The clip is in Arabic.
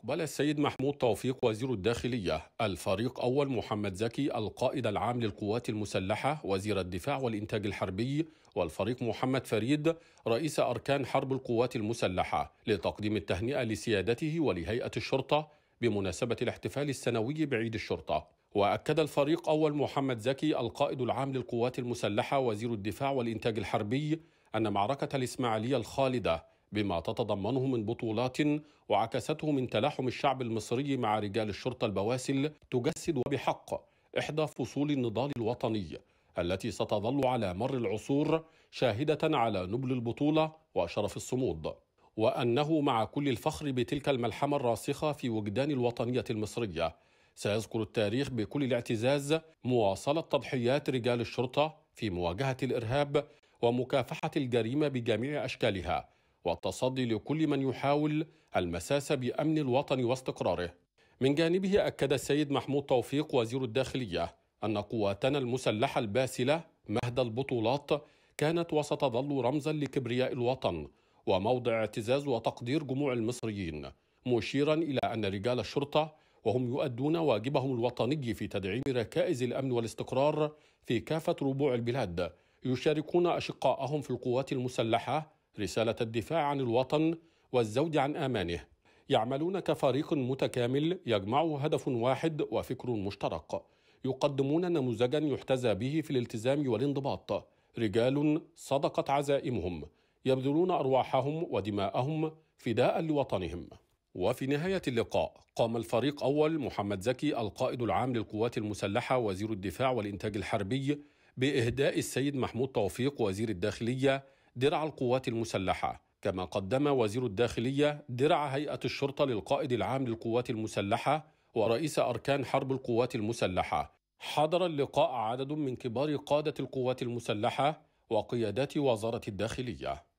أقبل السيد محمود توفيق وزير الداخلية الفريق أول محمد زكي القائد العام للقوات المسلحة وزير الدفاع والإنتاج الحربي والفريق محمد فريد رئيس أركان حرب القوات المسلحة لتقديم التهنئة لسيادته ولهيئة الشرطة بمناسبة الاحتفال السنوي بعيد الشرطة وأكد الفريق أول محمد زكي القائد العام للقوات المسلحة وزير الدفاع والإنتاج الحربي أن معركة الإسماعيلية الخالدة بما تتضمنه من بطولات وعكسته من تلاحم الشعب المصري مع رجال الشرطة البواسل تجسد وبحق إحدى فصول النضال الوطني التي ستظل على مر العصور شاهدة على نبل البطولة وشرف الصمود وأنه مع كل الفخر بتلك الملحمة الراسخة في وجدان الوطنية المصرية سيذكر التاريخ بكل الاعتزاز مواصلة تضحيات رجال الشرطة في مواجهة الإرهاب ومكافحة الجريمة بجميع أشكالها والتصدي لكل من يحاول المساس بامن الوطن واستقراره. من جانبه اكد السيد محمود توفيق وزير الداخليه ان قواتنا المسلحه الباسله مهد البطولات كانت وستظل رمزا لكبرياء الوطن وموضع اعتزاز وتقدير جموع المصريين مشيرا الى ان رجال الشرطه وهم يؤدون واجبهم الوطني في تدعيم ركائز الامن والاستقرار في كافه ربوع البلاد يشاركون اشقاءهم في القوات المسلحه رسالة الدفاع عن الوطن والزود عن آمانه يعملون كفريق متكامل يجمعه هدف واحد وفكر مشترك يقدمون نموذجا يحتذى به في الالتزام والانضباط رجال صدقت عزائمهم يبذلون أرواحهم ودماءهم فداء لوطنهم وفي نهاية اللقاء قام الفريق أول محمد زكي القائد العام للقوات المسلحة وزير الدفاع والإنتاج الحربي بإهداء السيد محمود توفيق وزير الداخلية درع القوات المسلحه كما قدم وزير الداخليه درع هيئه الشرطه للقائد العام للقوات المسلحه ورئيس اركان حرب القوات المسلحه حضر اللقاء عدد من كبار قاده القوات المسلحه وقيادات وزاره الداخليه